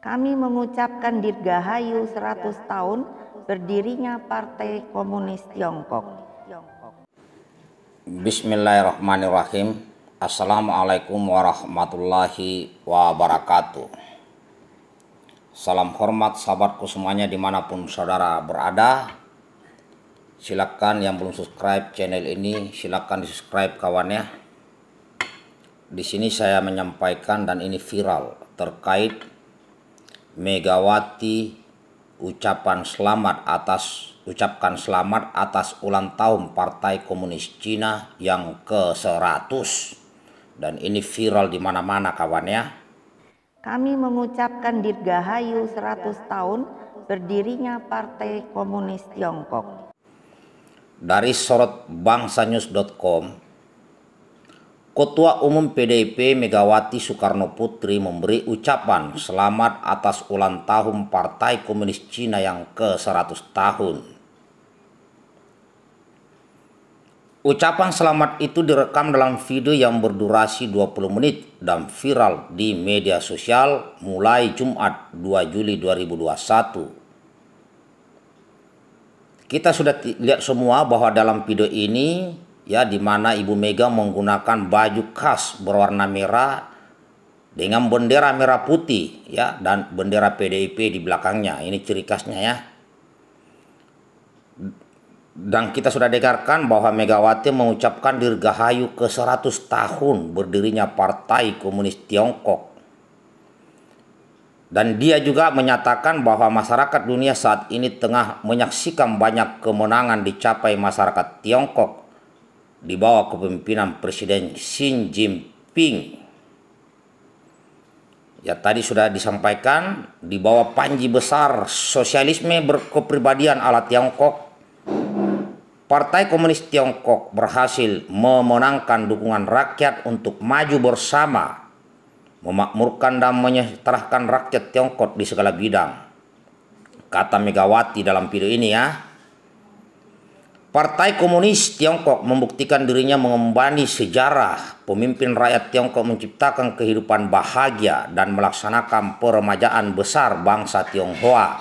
Kami mengucapkan dirgahayu 100 tahun berdirinya Partai Komunis Tiongkok. Bismillahirrahmanirrahim. Assalamualaikum warahmatullahi wabarakatuh. Salam hormat sahabatku semuanya dimanapun saudara berada. Silakan yang belum subscribe channel ini silakan di subscribe kawannya. Di sini saya menyampaikan dan ini viral terkait Megawati ucapan selamat atas ucapkan selamat atas ulang tahun Partai Komunis Cina yang ke-100. Dan ini viral di mana-mana kawan ya. Kami mengucapkan dirgahayu 100 tahun berdirinya Partai Komunis Tiongkok. Dari sorot bangsanews.com, Ketua Umum PDIP Megawati Soekarno Putri memberi ucapan selamat atas ulang tahun Partai Komunis Cina yang ke-100 tahun. Ucapan selamat itu direkam dalam video yang berdurasi 20 menit dan viral di media sosial mulai Jumat 2 Juli 2021. Kita sudah lihat semua bahwa dalam video ini ya di mana Ibu Mega menggunakan baju khas berwarna merah dengan bendera merah putih ya dan bendera PDIP di belakangnya. Ini ciri khasnya ya. Dan kita sudah dengarkan bahwa Megawati mengucapkan dirgahayu ke 100 tahun berdirinya Partai Komunis Tiongkok. Dan dia juga menyatakan bahwa masyarakat dunia saat ini tengah menyaksikan banyak kemenangan dicapai masyarakat Tiongkok di bawah kepemimpinan Presiden Xi Jinping. Ya tadi sudah disampaikan di bawah panji besar sosialisme berkepribadian ala Tiongkok. Partai Komunis Tiongkok berhasil memenangkan dukungan rakyat untuk maju bersama, memakmurkan dan menyejahterakan rakyat Tiongkok di segala bidang. Kata Megawati dalam video ini ya. Partai Komunis Tiongkok membuktikan dirinya mengembani sejarah. Pemimpin rakyat Tiongkok menciptakan kehidupan bahagia dan melaksanakan peremajaan besar bangsa Tionghoa.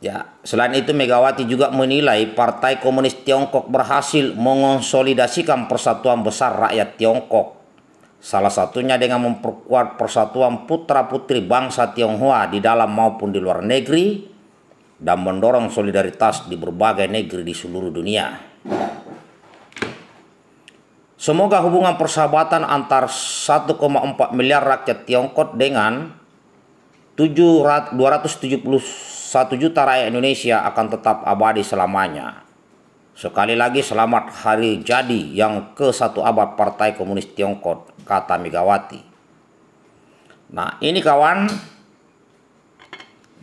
Ya, selain itu Megawati juga menilai Partai Komunis Tiongkok berhasil mengonsolidasikan persatuan besar rakyat Tiongkok. Salah satunya dengan memperkuat persatuan putra-putri bangsa Tionghoa di dalam maupun di luar negeri dan mendorong solidaritas di berbagai negeri di seluruh dunia. Semoga hubungan persahabatan antar 1,4 miliar rakyat Tiongkok dengan 271 juta rakyat Indonesia akan tetap abadi selamanya. Sekali lagi selamat hari jadi yang ke satu abad Partai Komunis Tiongkok, kata Megawati. Nah ini kawan,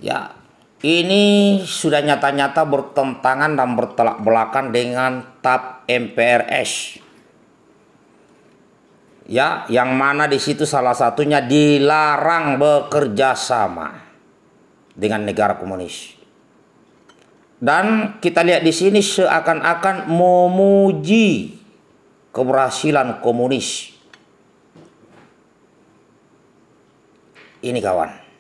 ya ini sudah nyata-nyata bertentangan dan bertolak belakang dengan TAP MPRS. Ya, yang mana di situ salah satunya dilarang bekerja sama dengan negara komunis. Dan kita lihat di sini seakan-akan memuji keberhasilan komunis. Ini kawan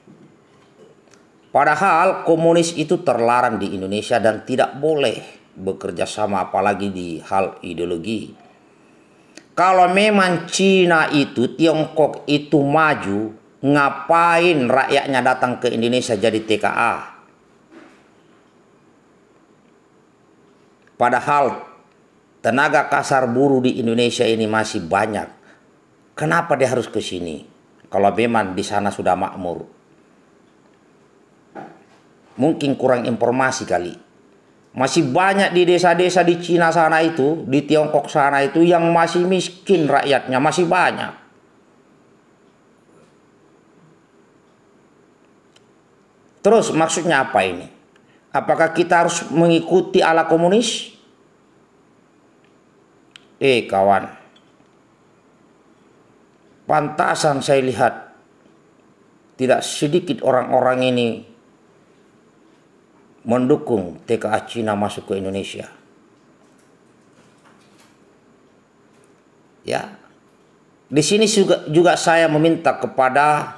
Padahal komunis itu terlarang di Indonesia dan tidak boleh bekerja sama apalagi di hal ideologi. Kalau memang Cina itu, Tiongkok itu maju, ngapain rakyatnya datang ke Indonesia jadi TKA? Padahal tenaga kasar buruh di Indonesia ini masih banyak. Kenapa dia harus ke sini? Kalau memang di sana sudah makmur, mungkin kurang informasi kali. Masih banyak di desa-desa di Cina sana itu, di Tiongkok sana itu yang masih miskin rakyatnya, masih banyak. Terus maksudnya apa ini? Apakah kita harus mengikuti ala komunis? Eh kawan, pantasan saya lihat tidak sedikit orang-orang ini mendukung TKA Cina masuk ke Indonesia. Ya. Di sini juga juga saya meminta kepada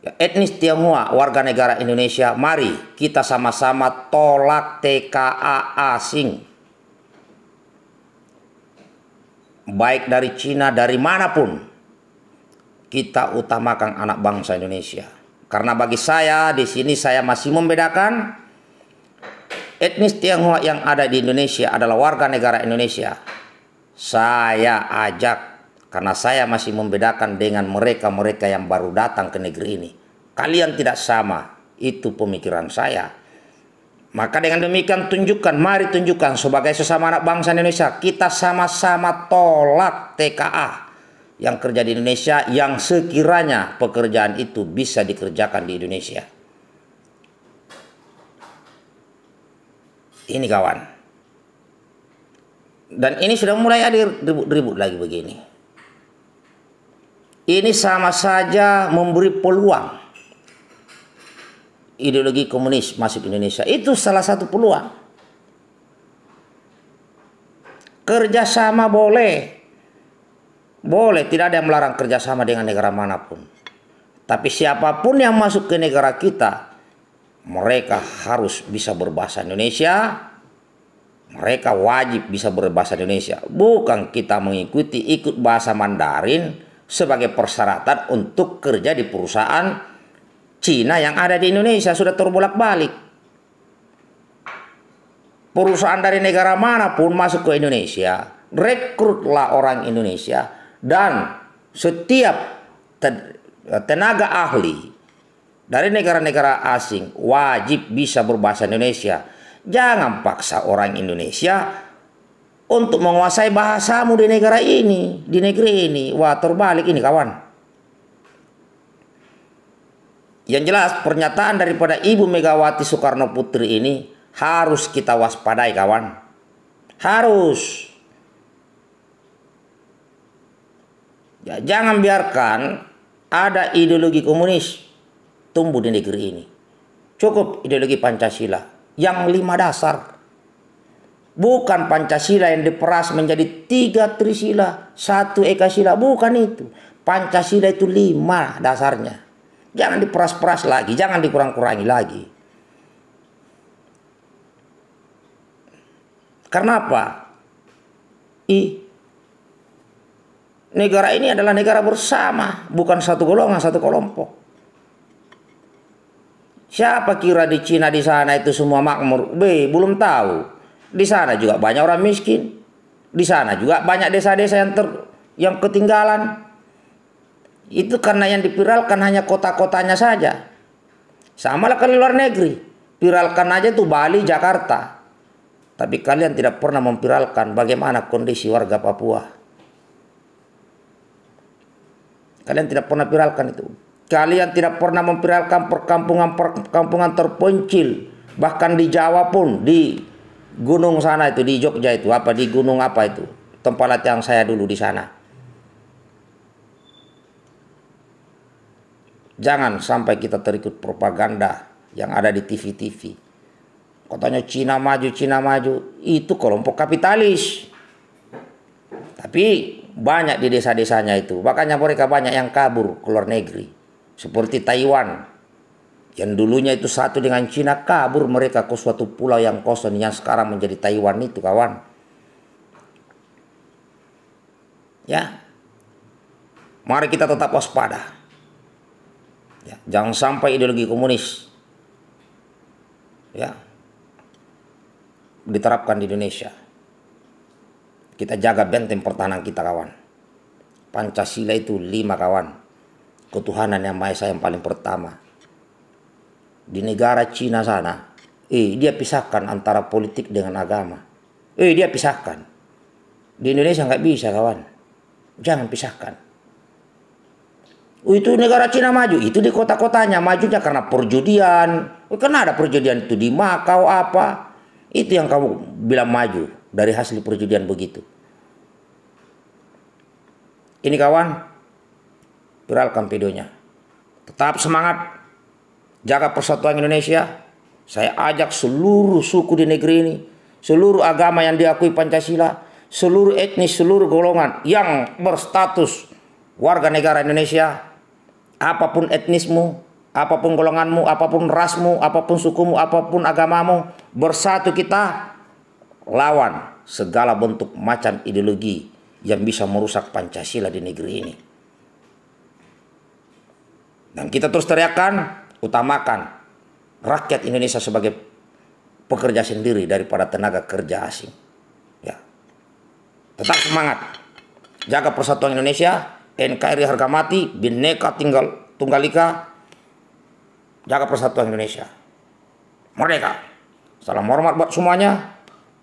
ya, etnis Tionghoa warga negara Indonesia, mari kita sama-sama tolak TKA asing. Baik dari Cina dari manapun kita utamakan anak bangsa Indonesia. Karena bagi saya di sini saya masih membedakan etnis Tionghoa yang ada di Indonesia adalah warga negara Indonesia. Saya ajak karena saya masih membedakan dengan mereka-mereka yang baru datang ke negeri ini. Kalian tidak sama, itu pemikiran saya. Maka dengan demikian tunjukkan, mari tunjukkan sebagai sesama anak bangsa Indonesia, kita sama-sama tolak TKA yang kerja di Indonesia yang sekiranya pekerjaan itu bisa dikerjakan di Indonesia. Ini kawan. Dan ini sudah mulai ada ribut-ribut lagi begini. Ini sama saja memberi peluang ideologi komunis masuk Indonesia. Itu salah satu peluang. Kerjasama boleh, boleh, tidak ada yang melarang kerjasama dengan negara manapun. Tapi siapapun yang masuk ke negara kita, mereka harus bisa berbahasa Indonesia. Mereka wajib bisa berbahasa Indonesia. Bukan kita mengikuti ikut bahasa Mandarin sebagai persyaratan untuk kerja di perusahaan Cina yang ada di Indonesia sudah terbolak-balik. Perusahaan dari negara manapun masuk ke Indonesia, rekrutlah orang Indonesia dan setiap eh, tenaga ahli dari negara-negara asing wajib bisa berbahasa Indonesia. Jangan paksa orang Indonesia untuk menguasai bahasamu di negara ini, di negeri ini. Wah, terbalik ini kawan. Yang jelas pernyataan daripada Ibu Megawati Soekarno Putri ini harus kita waspadai kawan. Harus. Ya, jangan biarkan ada ideologi komunis tumbuh di negeri ini. Cukup ideologi Pancasila yang lima dasar. Bukan Pancasila yang diperas menjadi tiga trisila, satu ekasila. Bukan itu. Pancasila itu lima dasarnya. Jangan diperas-peras lagi, jangan dikurang-kurangi lagi. Karena apa? I negara ini adalah negara bersama, bukan satu golongan, satu kelompok. Siapa kira di Cina di sana itu semua makmur? B, belum tahu. Di sana juga banyak orang miskin. Di sana juga banyak desa-desa yang ter yang ketinggalan. Itu karena yang dipiralkan hanya kota-kotanya saja. Sama lah kalau luar negeri. piralkan aja tuh Bali, Jakarta. Tapi kalian tidak pernah mempiralkan bagaimana kondisi warga Papua. Kalian tidak pernah viralkan itu. Kalian tidak pernah memviralkan perkampungan-perkampungan terpencil. Bahkan di Jawa pun, di gunung sana itu, di Jogja itu, apa di gunung apa itu. Tempat latihan saya dulu di sana. Jangan sampai kita terikut propaganda yang ada di TV-TV. Katanya Cina maju, Cina maju. Itu kelompok kapitalis. Tapi banyak di desa-desanya itu. Makanya mereka banyak yang kabur ke luar negeri. Seperti Taiwan. Yang dulunya itu satu dengan Cina kabur mereka ke suatu pulau yang kosong yang sekarang menjadi Taiwan itu kawan. Ya. Mari kita tetap waspada. Ya, jangan sampai ideologi komunis ya diterapkan di Indonesia. Kita jaga benteng pertahanan kita kawan. Pancasila itu lima kawan. Ketuhanan yang Maha Esa yang paling pertama. Di negara Cina sana, eh dia pisahkan antara politik dengan agama. Eh dia pisahkan. Di Indonesia nggak bisa kawan. Jangan pisahkan. Oh, itu negara Cina maju, itu di kota-kotanya majunya karena perjudian. Karena ada perjudian itu di Makau apa? Itu yang kamu bilang maju dari hasil perjudian begitu. Ini kawan, viralkan videonya. Tetap semangat, jaga persatuan Indonesia. Saya ajak seluruh suku di negeri ini, seluruh agama yang diakui Pancasila, seluruh etnis, seluruh golongan yang berstatus warga negara Indonesia, apapun etnismu, apapun golonganmu, apapun rasmu, apapun sukumu, apapun agamamu, bersatu kita lawan segala bentuk macam ideologi yang bisa merusak Pancasila di negeri ini. Dan kita terus teriakan, utamakan rakyat Indonesia sebagai pekerja sendiri daripada tenaga kerja asing. Ya. Tetap semangat. Jaga persatuan Indonesia, NKRI harga mati, Bhinneka tinggal tunggal ika. Jaga persatuan Indonesia. Merdeka. Salam hormat buat semuanya.